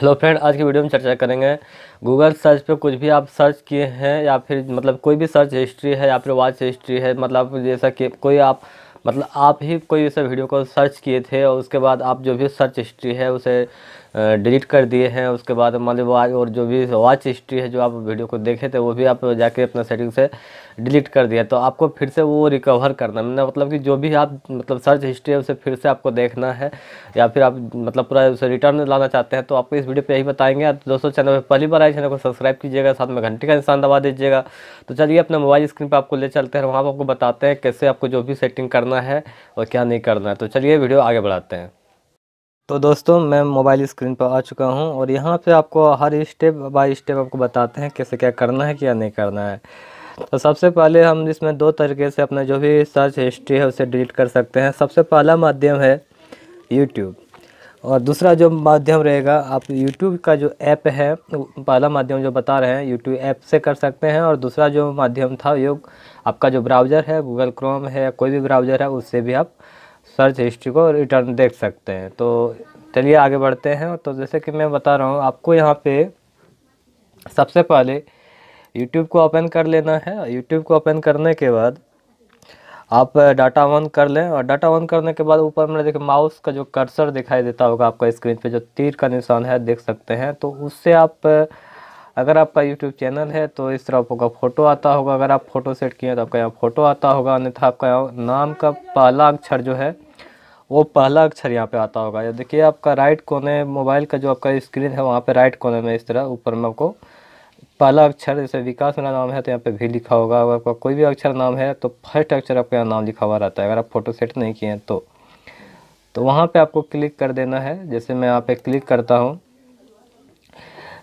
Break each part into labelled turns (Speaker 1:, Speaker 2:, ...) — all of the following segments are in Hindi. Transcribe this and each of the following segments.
Speaker 1: हेलो फ्रेंड आज की वीडियो में चर्चा करेंगे गूगल सर्च पे कुछ भी आप सर्च किए हैं या फिर मतलब कोई भी सर्च हिस्ट्री है या फिर वॉच हिस्ट्री है मतलब जैसा कि कोई आप मतलब आप ही कोई ऐसा वीडियो को सर्च किए थे और उसके बाद आप जो भी सर्च हिस्ट्री है उसे डिलीट कर दिए हैं उसके बाद मान लो और जो भी वॉच हिस्ट्री है जो आप वीडियो को देखे थे वो भी आप जाके अपना सेटिंग से डिलीट कर दिया तो आपको फिर से वो रिकवर करना मैंने मतलब, मतलब कि जो भी आप मतलब सर्च हिस्ट्री है उसे फिर से आपको देखना है या फिर आप मतलब पूरा उसे रिटर्न लाना चाहते हैं तो आपको इस वीडियो पर यही बताएंगे तो दोस्तों चैनल पर पहली बार आए चैनल को सब्सक्राइब कीजिएगा साथ में घंटे का निशान दबा दीजिएगा तो चलिए अपना मोबाइल स्क्रीन पर आपको ले चलते हैं वहाँ पर आपको बताते हैं कैसे आपको जो भी सेटिंग करना करना है और क्या नहीं करना है तो चलिए वीडियो आगे बढ़ाते हैं तो दोस्तों मैं मोबाइल स्क्रीन पर आ चुका हूं और यहां पे आपको हर स्टेप बाय स्टेप आपको बताते हैं कैसे क्या करना है क्या नहीं करना है तो सबसे पहले हम इसमें दो तरीके से अपना जो भी सर्च हिस्ट्री है उसे डिलीट कर सकते हैं सबसे पहला माध्यम है यूट्यूब और दूसरा जो माध्यम रहेगा आप यूट्यूब का जो ऐप है पहला माध्यम जो बता रहे हैं यूट्यूब ऐप से कर सकते हैं और दूसरा जो माध्यम था योग आपका जो ब्राउज़र है गूगल क्रोम है या कोई भी ब्राउज़र है उससे भी आप सर्च हिस्ट्री को रिटर्न देख सकते हैं तो चलिए आगे बढ़ते हैं तो जैसे कि मैं बता रहा हूँ आपको यहाँ पे सबसे पहले यूट्यूब को ओपन कर लेना है यूट्यूब को ओपन करने के बाद आप डाटा ऑन कर लें और डाटा ऑन करने के बाद ऊपर में देखिए माउस का जो कर्सर दिखाई देता होगा आपका स्क्रीन पे जो तीर का निशान है देख सकते हैं तो उससे आप अगर आपका यूट्यूब चैनल है तो इस तरह आपका फ़ोटो आता होगा अगर आप फ़ोटो सेट किए तो आपका यहाँ फ़ोटो आता होगा अन्यथा आपका यहाँ नाम का पहला अक्षर जो है वो पहला अक्षर यहाँ पे आता होगा या देखिए आपका राइट कोने मोबाइल का जो आपका स्क्रीन है वहाँ पे राइट कोने में इस तरह ऊपर में आपको पहला अक्षर जैसे विकास मेरा नाम है तो यहाँ पे भी लिखा होगा अगर आपका कोई भी अक्षर नाम है तो फर्स्ट अक्षर आपका यहाँ नाम लिखा हुआ रहता है अगर आप फ़ोटो सेट नहीं किए हैं तो तो वहाँ पे आपको क्लिक कर देना है जैसे मैं यहाँ पे क्लिक करता हूँ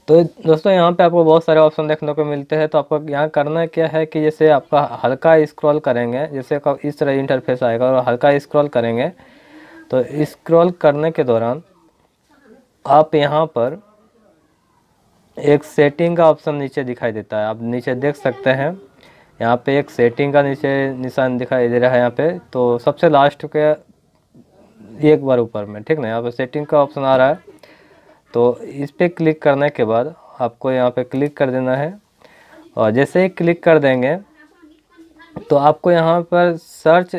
Speaker 1: तो दोस्तों यहाँ पे आपको बहुत सारे ऑप्शन देखने को मिलते हैं तो आपको यहाँ करना क्या है कि जैसे आपका हल्का स्क्रॉल करेंगे जैसे इस तरह इंटरफेस आएगा और हल्का स्क्रॉल करेंगे तो इस्क्रॉल करने के दौरान आप यहाँ पर एक सेटिंग का ऑप्शन नीचे दिखाई देता है आप नीचे देख सकते हैं यहाँ पे एक सेटिंग का नीचे निशान दिखाई दे रहा है यहाँ पे तो सबसे लास्ट के एक बार ऊपर में ठीक ना यहाँ पे सेटिंग का ऑप्शन आ रहा है तो इस पर क्लिक करने के बाद आपको यहाँ पे क्लिक कर देना है और जैसे ही क्लिक कर देंगे तो आपको यहाँ पर सर्च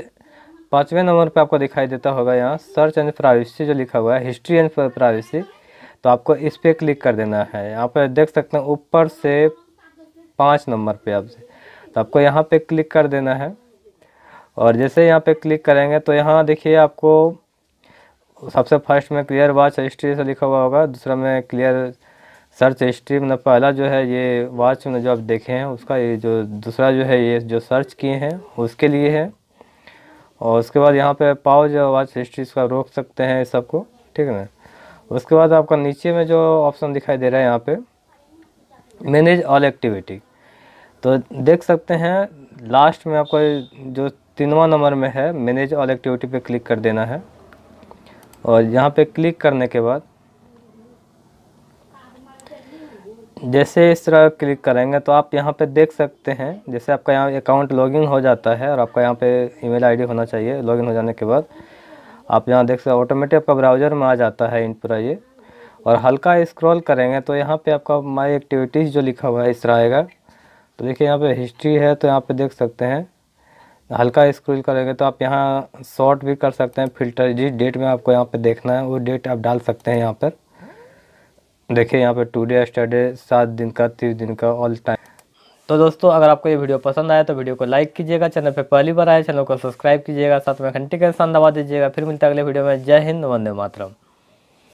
Speaker 1: पाँचवें नंबर पे आपको दिखाई देता होगा यहाँ सर्च एंड प्राइवेसी जो लिखा हुआ है हिस्ट्री एंड प्राइवेसी तो आपको इस पर क्लिक कर देना है यहाँ पर देख सकते हैं ऊपर से पाँच नंबर पे आपसे तो आपको यहाँ पे क्लिक कर देना है और जैसे यहाँ पे क्लिक करेंगे तो यहाँ देखिए आपको सबसे फर्स्ट में क्लियर वाच हिस्ट्री से लिखा हुआ होगा दूसरा में क्लियर सर्च हिस्ट्री मतलब पहला जो है ये वाच में जो आप देखे हैं उसका ये जो दूसरा जो है ये जो सर्च किए हैं उसके लिए है और उसके बाद यहाँ पे पाओ जो वाच हिस्ट्री इसका रोक सकते हैं सबको ठीक है ना उसके बाद आपका नीचे में जो ऑप्शन दिखाई दे रहा है यहाँ पे मैनेज ऑल एक्टिविटी तो देख सकते हैं लास्ट में आपका जो तीनवा नंबर में है मैनेज ऑल एक्टिविटी पे क्लिक कर देना है और यहाँ पे क्लिक करने के बाद जैसे इस तरह क्लिक करेंगे तो आप यहाँ पे देख सकते हैं जैसे आपका यहाँ अकाउंट लॉगिन हो जाता है और आपका यहाँ पे ईमेल आईडी होना चाहिए लॉगिन हो जाने के बाद आप यहाँ देख सकते हो ऑटोमेटिक आपका ब्राउज़र में आ जाता है इन पूरा ये और हल्का स्क्रॉल करेंगे तो यहाँ पे आपका माय एक्टिविटीज़ जो लिखा हुआ है इस आएगा तो देखिए यहाँ पे हिस्ट्री है तो यहाँ पे देख सकते हैं हल्का स्क्रॉल करेंगे तो आप यहाँ शॉर्ट भी कर सकते हैं फिल्टर जिस डेट में आपको यहाँ पे देखना है वो डेट आप डाल सकते हैं यहाँ पर देखिए यहाँ पर डे स्टडे सात दिन का तीस दिन का ऑल टाइम तो दोस्तों अगर आपको ये वीडियो पसंद आया तो वीडियो को लाइक कीजिएगा चैनल पर पहली बार आए चैनल को सब्सक्राइब कीजिएगा साथ में घंटे का निशान दबा दीजिएगा फिर मिलते अगले वीडियो में जय हिंद वंदे मातरम